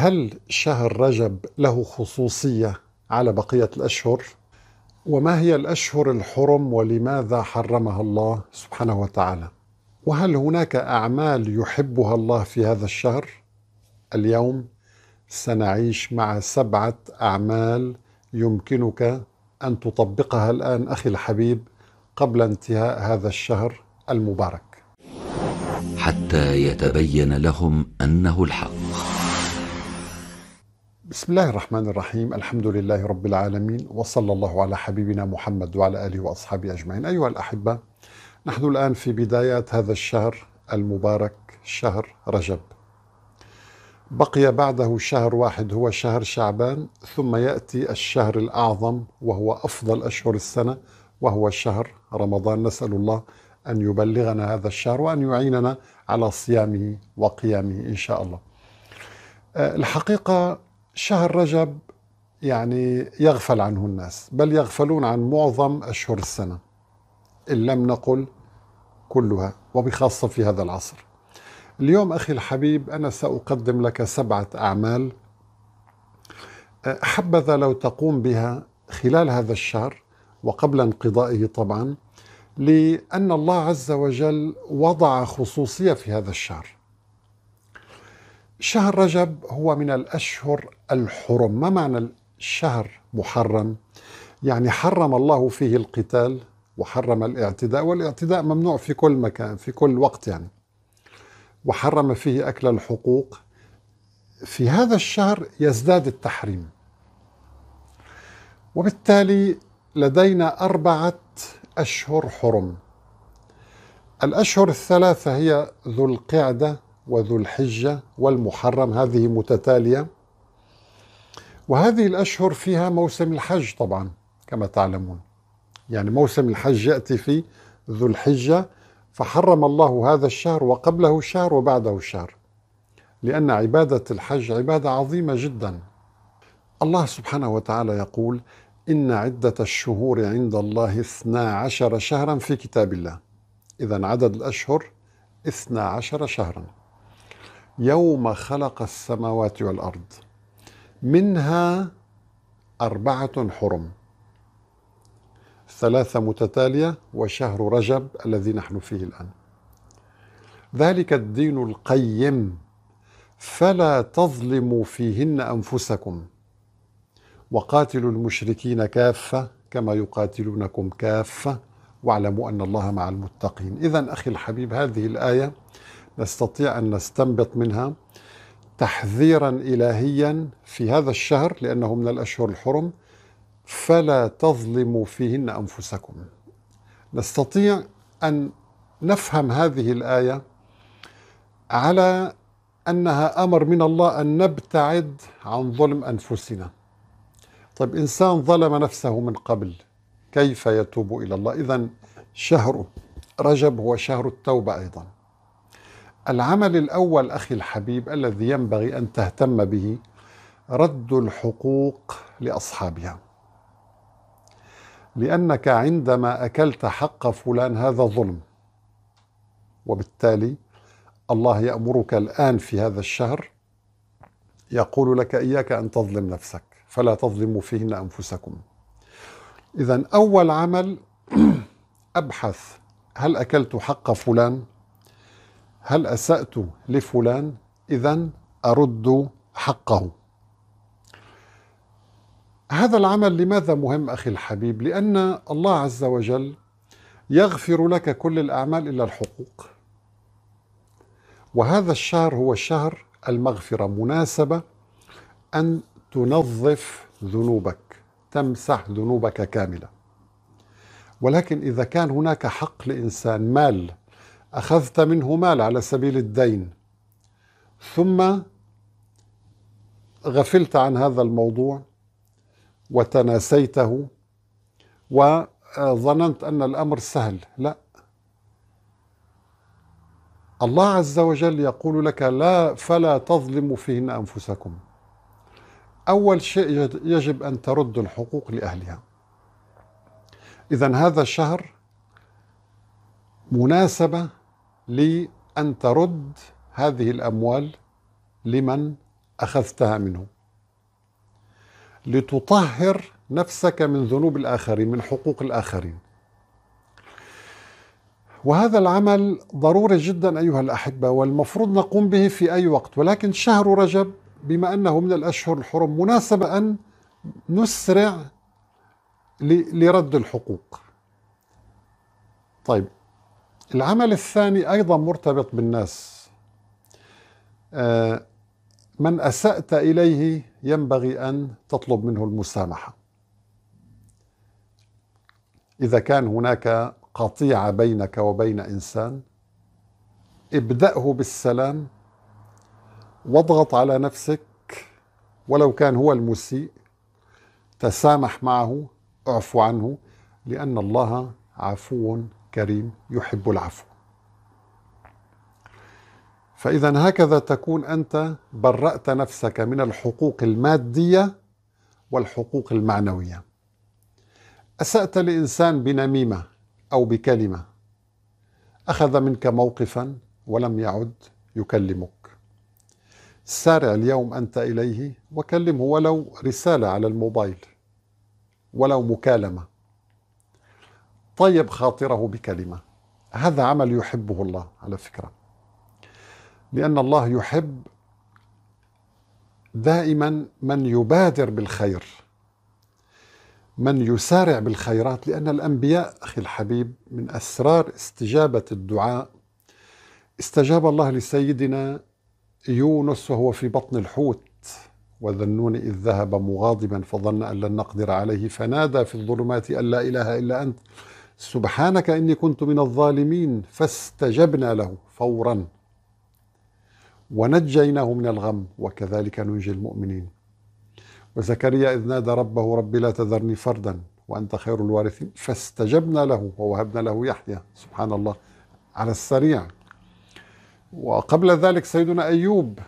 هل شهر رجب له خصوصية على بقية الأشهر؟ وما هي الأشهر الحرم ولماذا حرمها الله سبحانه وتعالى؟ وهل هناك أعمال يحبها الله في هذا الشهر؟ اليوم سنعيش مع سبعة أعمال يمكنك أن تطبقها الآن أخي الحبيب قبل انتهاء هذا الشهر المبارك. حتى يتبين لهم أنه الحق. بسم الله الرحمن الرحيم الحمد لله رب العالمين وصلى الله على حبيبنا محمد وعلى آله وأصحابه أجمعين أيها الأحبة نحن الآن في بداية هذا الشهر المبارك شهر رجب بقي بعده شهر واحد هو شهر شعبان ثم يأتي الشهر الأعظم وهو أفضل أشهر السنة وهو شهر رمضان نسأل الله أن يبلغنا هذا الشهر وأن يعيننا على صيامه وقيامه إن شاء الله الحقيقة شهر رجب يعني يغفل عنه الناس بل يغفلون عن معظم أشهر السنة إن لم نقل كلها وبخاصة في هذا العصر اليوم أخي الحبيب أنا سأقدم لك سبعة أعمال أه، حبذا لو تقوم بها خلال هذا الشهر وقبل انقضائه طبعا لأن الله عز وجل وضع خصوصية في هذا الشهر شهر رجب هو من الأشهر الحرم ما معنى الشهر محرم يعني حرم الله فيه القتال وحرم الاعتداء والاعتداء ممنوع في كل مكان في كل وقت يعني وحرم فيه أكل الحقوق في هذا الشهر يزداد التحريم وبالتالي لدينا أربعة أشهر حرم الأشهر الثلاثة هي ذو القعدة وذو الحجة والمحرم هذه متتالية وهذه الأشهر فيها موسم الحج طبعا كما تعلمون يعني موسم الحج يأتي في ذو الحجة فحرم الله هذا الشهر وقبله الشهر وبعده الشهر لأن عبادة الحج عبادة عظيمة جدا الله سبحانه وتعالى يقول إن عدة الشهور عند الله اثنا عشر شهرا في كتاب الله إذا عدد الأشهر اثنا عشر شهرا يوم خلق السماوات والأرض منها أربعة حرم ثلاثة متتالية وشهر رجب الذي نحن فيه الآن ذلك الدين القيم فلا تظلموا فيهن أنفسكم وقاتلوا المشركين كافة كما يقاتلونكم كافة واعلموا أن الله مع المتقين إذا أخي الحبيب هذه الآية نستطيع أن نستنبط منها تحذيرا إلهيا في هذا الشهر لأنه من الأشهر الحرم فلا تظلموا فيهن أنفسكم نستطيع أن نفهم هذه الآية على أنها أمر من الله أن نبتعد عن ظلم أنفسنا طيب إنسان ظلم نفسه من قبل كيف يتوب إلى الله إذا شهر رجب هو شهر التوبة أيضاً العمل الأول أخي الحبيب الذي ينبغي أن تهتم به رد الحقوق لأصحابها لأنك عندما أكلت حق فلان هذا ظلم وبالتالي الله يأمرك الآن في هذا الشهر يقول لك إياك أن تظلم نفسك فلا تظلموا فيهن أنفسكم إذا أول عمل أبحث هل أكلت حق فلان هل أسأت لفلان إذا أرد حقه هذا العمل لماذا مهم أخي الحبيب لأن الله عز وجل يغفر لك كل الأعمال إلا الحقوق وهذا الشهر هو شهر المغفرة مناسبة أن تنظف ذنوبك تمسح ذنوبك كاملة ولكن إذا كان هناك حق لإنسان مال أخذت منه مال على سبيل الدين ثم غفلت عن هذا الموضوع وتناسيته وظننت أن الأمر سهل لا الله عز وجل يقول لك لا فلا تظلموا فيهن أنفسكم أول شيء يجب أن ترد الحقوق لأهلها إذا هذا الشهر مناسبة لأن ترد هذه الأموال لمن أخذتها منه لتطهر نفسك من ذنوب الآخرين من حقوق الآخرين وهذا العمل ضروري جدا أيها الأحبة والمفروض نقوم به في أي وقت ولكن شهر رجب بما أنه من الأشهر الحرم مناسبة أن نسرع لرد الحقوق طيب العمل الثاني أيضا مرتبط بالناس آه، من أسأت إليه ينبغي أن تطلب منه المسامحة إذا كان هناك قطيعة بينك وبين إنسان ابدأه بالسلام واضغط على نفسك ولو كان هو المسيء تسامح معه اعفو عنه لأن الله عفو كريم يحب العفو فاذا هكذا تكون انت برات نفسك من الحقوق الماديه والحقوق المعنويه اسات لانسان بنميمه او بكلمه اخذ منك موقفا ولم يعد يكلمك سارع اليوم انت اليه وكلمه ولو رساله على الموبايل ولو مكالمه طيب خاطره بكلمه هذا عمل يحبه الله على فكره لان الله يحب دائما من يبادر بالخير من يسارع بالخيرات لان الانبياء اخي الحبيب من اسرار استجابه الدعاء استجاب الله لسيدنا يونس وهو في بطن الحوت وذنون إذ ذهب مغاضبا فظن أن لن نقدر عليه فنادى في الظلمات أن لا إله إلا أنت سبحانك إني كنت من الظالمين فاستجبنا له فورا ونجيناه من الغم وكذلك ننجي المؤمنين وزكريا إذ نادى ربه رب لا تذرني فردا وأنت خير الوارثين فاستجبنا له ووهبنا له يحيى سبحان الله على السريع وقبل ذلك سيدنا أيوب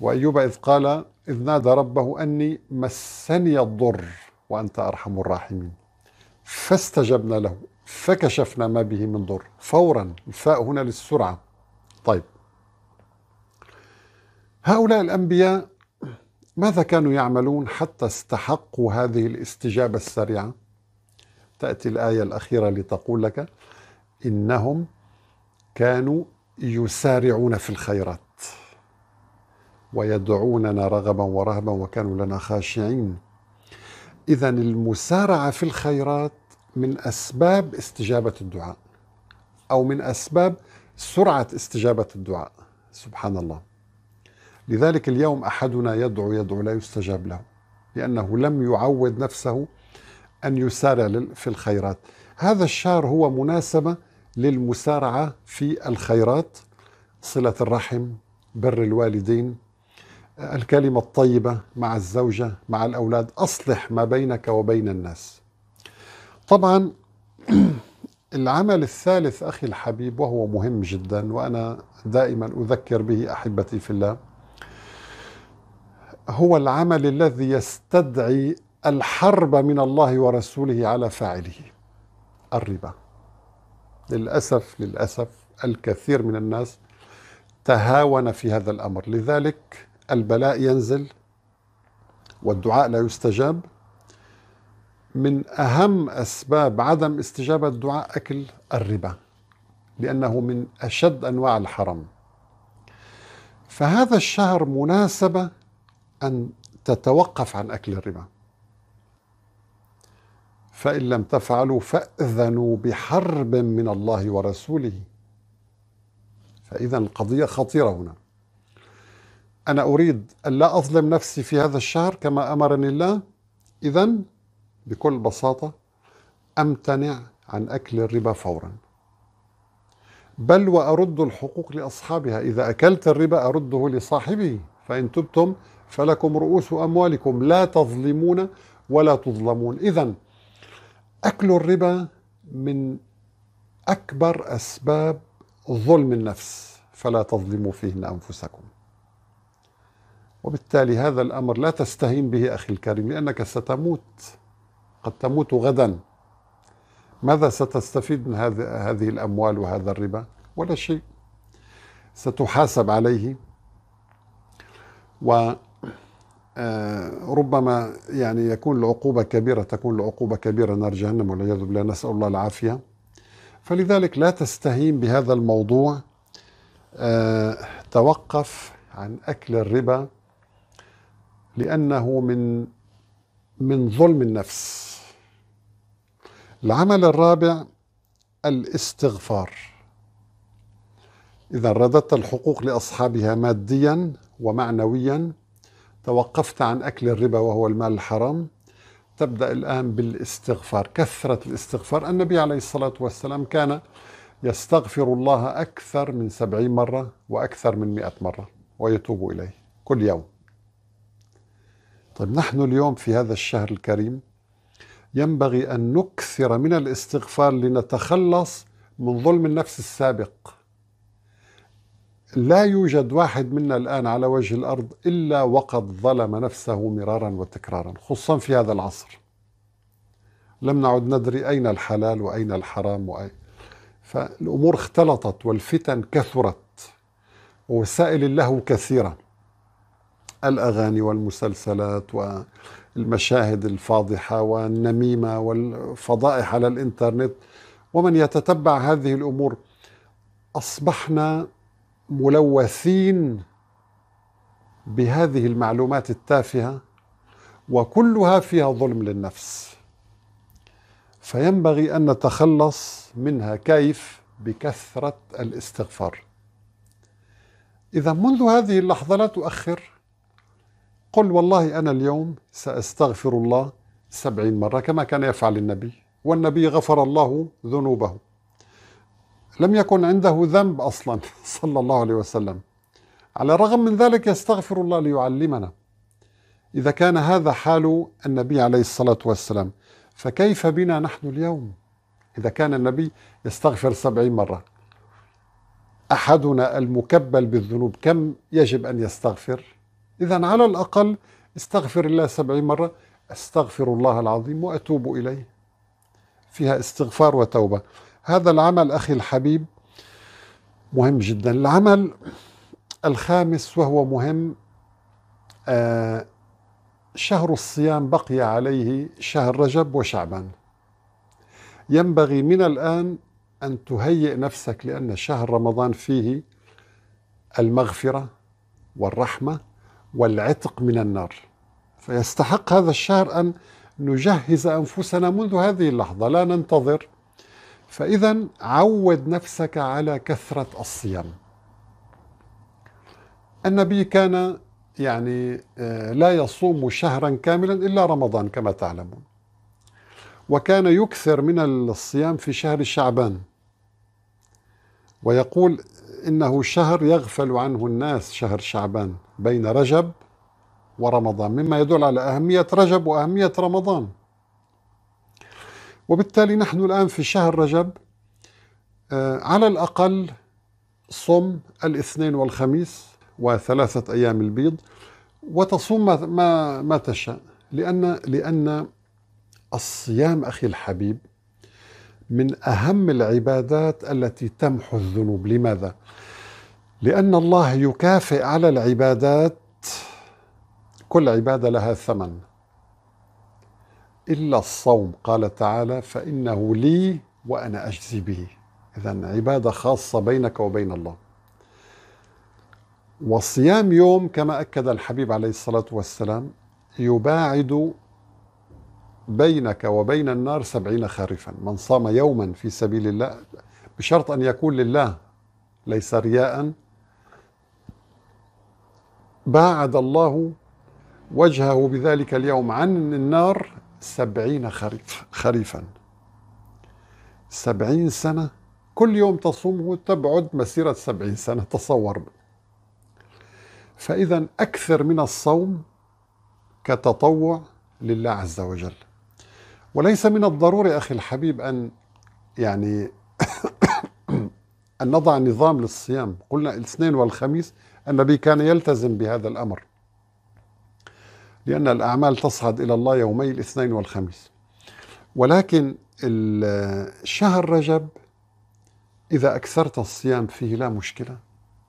وأيوب إذ قال إذ نادى ربه أني مسني الضر وأنت أرحم الراحمين فاستجبنا له فكشفنا ما به من ضر فورا الفاء هنا للسرعة طيب هؤلاء الأنبياء ماذا كانوا يعملون حتى استحقوا هذه الاستجابة السريعة تأتي الآية الأخيرة لتقول لك إنهم كانوا يسارعون في الخيرات ويدعوننا رغبا ورهبا وكانوا لنا خاشعين إذا المسارعة في الخيرات من أسباب استجابة الدعاء أو من أسباب سرعة استجابة الدعاء سبحان الله لذلك اليوم أحدنا يدعو يدعو لا يستجاب له لأنه لم يعود نفسه أن يسارع في الخيرات هذا الشهر هو مناسبة للمسارعة في الخيرات صلة الرحم بر الوالدين الكلمة الطيبة مع الزوجة مع الأولاد أصلح ما بينك وبين الناس طبعا العمل الثالث أخي الحبيب وهو مهم جدا وأنا دائما أذكر به أحبتي في الله هو العمل الذي يستدعي الحرب من الله ورسوله على فاعله الربا للأسف للأسف الكثير من الناس تهاون في هذا الأمر لذلك البلاء ينزل والدعاء لا يستجاب من أهم أسباب عدم استجابة الدعاء أكل الربا لأنه من أشد أنواع الحرام فهذا الشهر مناسبة أن تتوقف عن أكل الربا فإن لم تفعلوا فأذنوا بحرب من الله ورسوله فإذا القضية خطيرة هنا أنا أريد ألا أظلم نفسي في هذا الشهر كما أمرني الله إذا بكل بساطة أمتنع عن أكل الربا فورا بل وأرد الحقوق لأصحابها إذا أكلت الربا أرده لصاحبه فإن تبتم فلكم رؤوس أموالكم لا تظلمون ولا تظلمون إذا أكل الربا من أكبر أسباب ظلم النفس فلا تظلموا فيهن أنفسكم وبالتالي هذا الأمر لا تستهين به أخي الكريم لأنك ستموت قد تموت غدا ماذا ستستفيد من هذه الأموال وهذا الربا ولا شيء ستحاسب عليه و آه، ربما يعني يكون العقوبة كبيرة تكون العقوبة كبيرة نار جهنم والعياذ بالله نسأل الله العافية فلذلك لا تستهين بهذا الموضوع آه، توقف عن أكل الربا لأنه من من ظلم النفس العمل الرابع الاستغفار إذا رددت الحقوق لأصحابها ماديا ومعنويا توقفت عن أكل الربا وهو المال الحرام تبدأ الآن بالاستغفار كثرة الاستغفار النبي عليه الصلاة والسلام كان يستغفر الله أكثر من سبعين مرة وأكثر من مئة مرة ويتوب إليه كل يوم طيب نحن اليوم في هذا الشهر الكريم ينبغي أن نكثر من الاستغفار لنتخلص من ظلم النفس السابق لا يوجد واحد منا الآن على وجه الأرض إلا وقد ظلم نفسه مرارا وتكرارا خصوصا في هذا العصر لم نعد ندري أين الحلال وأين الحرام وأين فالأمور اختلطت والفتن كثرت ووسائل اللهو كثيره الأغاني والمسلسلات والمشاهد الفاضحة والنميمة والفضائح على الإنترنت ومن يتتبع هذه الأمور أصبحنا ملوثين بهذه المعلومات التافهة وكلها فيها ظلم للنفس فينبغي أن نتخلص منها كيف بكثرة الاستغفار إذا منذ هذه اللحظة لا تؤخر قل والله أنا اليوم سأستغفر الله سبعين مرة كما كان يفعل النبي والنبي غفر الله ذنوبه لم يكن عنده ذنب أصلا صلى الله عليه وسلم على الرغم من ذلك يستغفر الله ليعلمنا إذا كان هذا حال النبي عليه الصلاة والسلام فكيف بنا نحن اليوم إذا كان النبي يستغفر سبعين مرة أحدنا المكبل بالذنوب كم يجب أن يستغفر إذا على الأقل استغفر الله سبعين مرة أستغفر الله العظيم وأتوب إليه فيها استغفار وتوبة هذا العمل أخي الحبيب مهم جدا العمل الخامس وهو مهم آه شهر الصيام بقي عليه شهر رجب وشعبان ينبغي من الآن أن تهيئ نفسك لأن شهر رمضان فيه المغفرة والرحمة والعتق من النار فيستحق هذا الشهر أن نجهز أنفسنا منذ هذه اللحظة لا ننتظر فإذا عود نفسك على كثرة الصيام النبي كان يعني آه، لا يصوم شهرا كاملا إلا رمضان كما تعلمون وكان يكثر من الصيام في شهر شعبان ويقول إنه شهر يغفل عنه الناس شهر شعبان بين رجب ورمضان مما يدل على أهمية رجب وأهمية رمضان وبالتالي نحن الآن في شهر رجب آه، على الأقل صم الاثنين والخميس وثلاثة أيام البيض وتصوم ما ما تشاء لأن لأن الصيام أخي الحبيب من أهم العبادات التي تمحو الذنوب لماذا؟ لأن الله يكافئ على العبادات كل عبادة لها ثمن إلا الصوم قال تعالى فإنه لي وأنا أجزي به إذا عبادة خاصة بينك وبين الله وصيام يوم كما أكد الحبيب عليه الصلاة والسلام يباعد بينك وبين النار سبعين خريفا من صام يوما في سبيل الله بشرط أن يكون لله ليس رياء باعد الله وجهه بذلك اليوم عن النار سبعين خريف خريفا سبعين سنة كل يوم تصومه تبعد مسيرة سبعين سنة تصور فإذا أكثر من الصوم كتطوع لله عز وجل وليس من الضروري أخي الحبيب أن يعني أن نضع نظام للصيام قلنا الاثنين والخميس النبي كان يلتزم بهذا الأمر لأن الأعمال تصعد إلى الله يومي الاثنين والخميس ولكن شهر رجب إذا أكثرت الصيام فيه لا مشكلة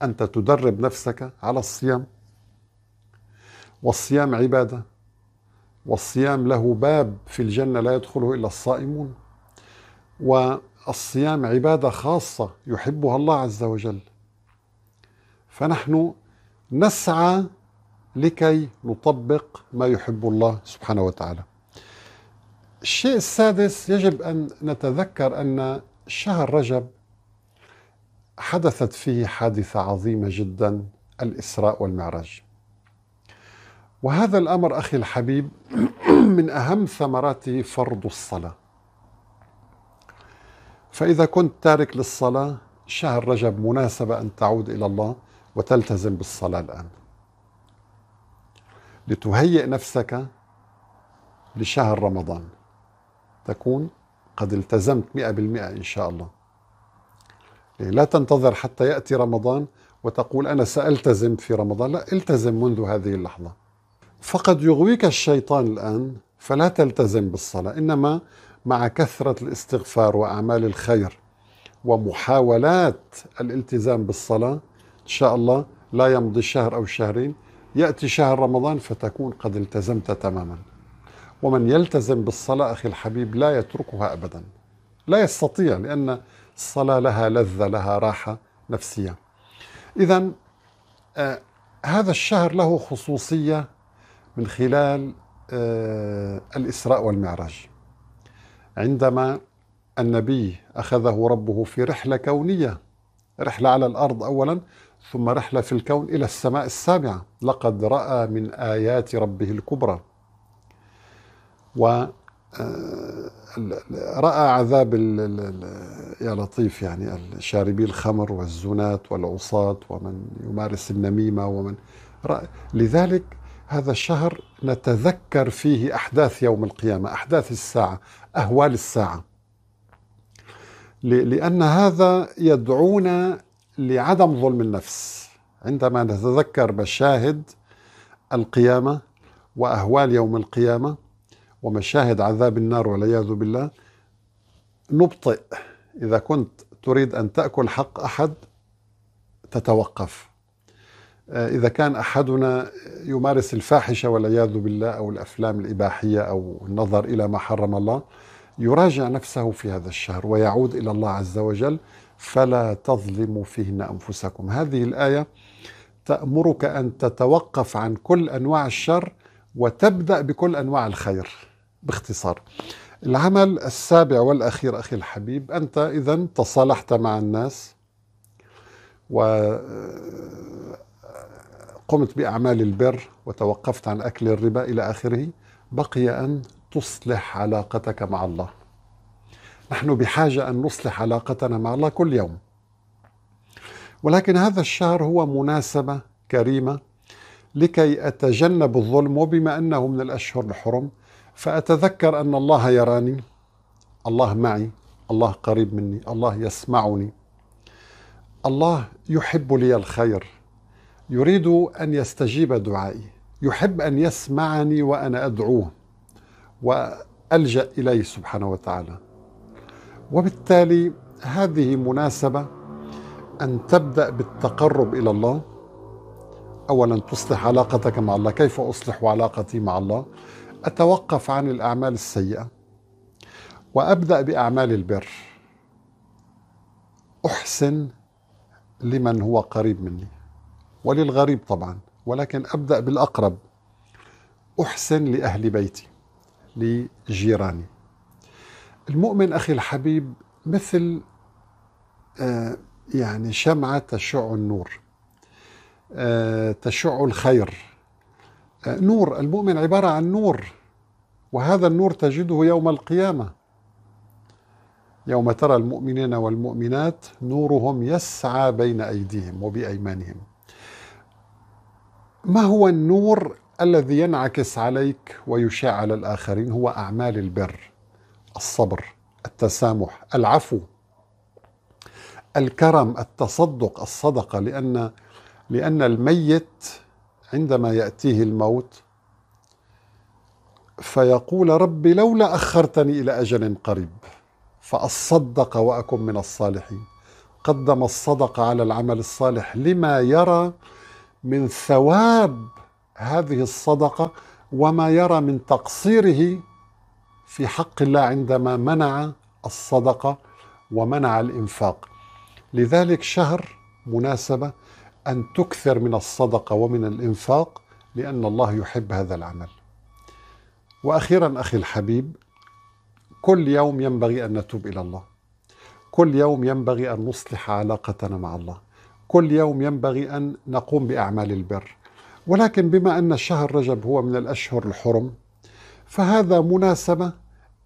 أنت تدرب نفسك على الصيام والصيام عباده والصيام له باب في الجنة لا يدخله إلا الصائمون والصيام عبادة خاصة يحبها الله عز وجل فنحن نسعى لكي نطبق ما يحب الله سبحانه وتعالى الشيء السادس يجب أن نتذكر أن شهر رجب حدثت فيه حادثة عظيمة جدا الإسراء والمعراج وهذا الامر اخي الحبيب من اهم ثمراته فرض الصلاه فاذا كنت تارك للصلاه شهر رجب مناسبه ان تعود الى الله وتلتزم بالصلاه الان لتهيئ نفسك لشهر رمضان تكون قد التزمت مئة بالمئة إن شاء الله إيه، لا تنتظر حتى يأتي رمضان وتقول أنا سألتزم في رمضان لا التزم منذ هذه اللحظة فقد يغويك الشيطان الآن فلا تلتزم بالصلاة إنما مع كثرة الاستغفار وأعمال الخير ومحاولات الالتزام بالصلاة إن شاء الله لا يمضي شهر أو شهرين يأتي شهر رمضان فتكون قد التزمت تماما ومن يلتزم بالصلاة أخي الحبيب لا يتركها أبدا لا يستطيع لأن الصلاة لها لذة لها راحة نفسية إذا آه هذا الشهر له خصوصية من خلال آه، الإسراء والمعراج عندما النبي أخذه ربه في رحلة كونية رحلة على الأرض أولا ثم رحلة في الكون إلى السماء السابعة لقد رأى من آيات ربه الكبرى و آه، رأى عذاب يا لطيف يعني شاربي الخمر والزنات والعصاة ومن يمارس النميمة ومن رأى لذلك هذا الشهر نتذكر فيه أحداث يوم القيامة أحداث الساعة أهوال الساعة لأن هذا يدعونا لعدم ظلم النفس عندما نتذكر مشاهد القيامة وأهوال يوم القيامة ومشاهد عذاب النار والعياذ بالله نبطئ إذا كنت تريد أن تأكل حق أحد تتوقف آه، إذا كان أحدنا يمارس الفاحشة والعياذ بالله أو الأفلام الإباحية أو النظر إلى ما حرم الله يراجع نفسه في هذا الشهر ويعود إلى الله عز وجل فلا تظلموا فيهن أنفسكم هذه الآية تأمرك أن تتوقف عن كل أنواع الشر وتبدأ بكل أنواع الخير باختصار العمل السابع والأخير أخي الحبيب أنت إذا تصالحت مع الناس و قمت بأعمال البر وتوقفت عن أكل الربا إلى آخره بقي أن تصلح علاقتك مع الله نحن بحاجة أن نصلح علاقتنا مع الله كل يوم ولكن هذا الشهر هو مناسبة كريمة لكي أتجنب الظلم وبما أنه من الأشهر الحرم فأتذكر أن الله يراني الله معي الله قريب مني الله يسمعني الله يحب لي الخير يريد أن يستجيب دعائي يحب أن يسمعني وأنا أدعوه وألجأ إليه سبحانه وتعالى وبالتالي هذه مناسبة أن تبدأ بالتقرب إلى الله أولا تصلح علاقتك مع الله كيف أصلح علاقتي مع الله أتوقف عن الأعمال السيئة وأبدأ بأعمال البر أحسن لمن هو قريب مني وللغريب طبعا ولكن أبدأ بالأقرب أحسن لأهل بيتي لجيراني المؤمن أخي الحبيب مثل آه، يعني شمعة تشع النور آه، تشع الخير آه، نور المؤمن عبارة عن نور وهذا النور تجده يوم القيامة يوم ترى المؤمنين والمؤمنات نورهم يسعى بين أيديهم وبأيمانهم ما هو النور الذي ينعكس عليك ويشاع على الآخرين هو أعمال البر الصبر التسامح العفو الكرم التصدق الصدقة لأن لأن الميت عندما يأتيه الموت فيقول ربي لولا أخرتني إلى أجل قريب فأصدق وأكن من الصالحين قدم الصدقة على العمل الصالح لما يرى من ثواب هذه الصدقه وما يرى من تقصيره في حق الله عندما منع الصدقه ومنع الانفاق لذلك شهر مناسبه ان تكثر من الصدقه ومن الانفاق لان الله يحب هذا العمل واخيرا اخي الحبيب كل يوم ينبغي ان نتوب الى الله كل يوم ينبغي ان نصلح علاقتنا مع الله كل يوم ينبغي أن نقوم بأعمال البر ولكن بما أن شهر رجب هو من الأشهر الحرم فهذا مناسبة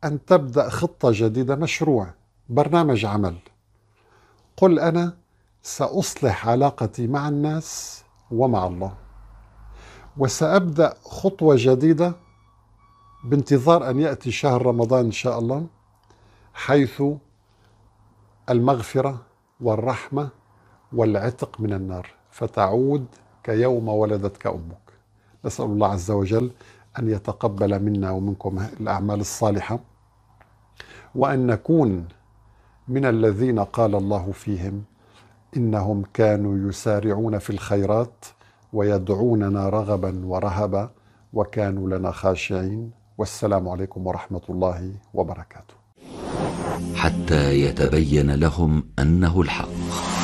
أن تبدأ خطة جديدة مشروع برنامج عمل قل أنا سأصلح علاقتي مع الناس ومع الله وسأبدأ خطوة جديدة بانتظار أن يأتي شهر رمضان إن شاء الله حيث المغفرة والرحمة والعتق من النار فتعود كيوم ولدتك أمك نسأل الله عز وجل أن يتقبل منا ومنكم الأعمال الصالحة وأن نكون من الذين قال الله فيهم إنهم كانوا يسارعون في الخيرات ويدعوننا رغبا ورهبا وكانوا لنا خاشعين والسلام عليكم ورحمة الله وبركاته حتى يتبين لهم أنه الحق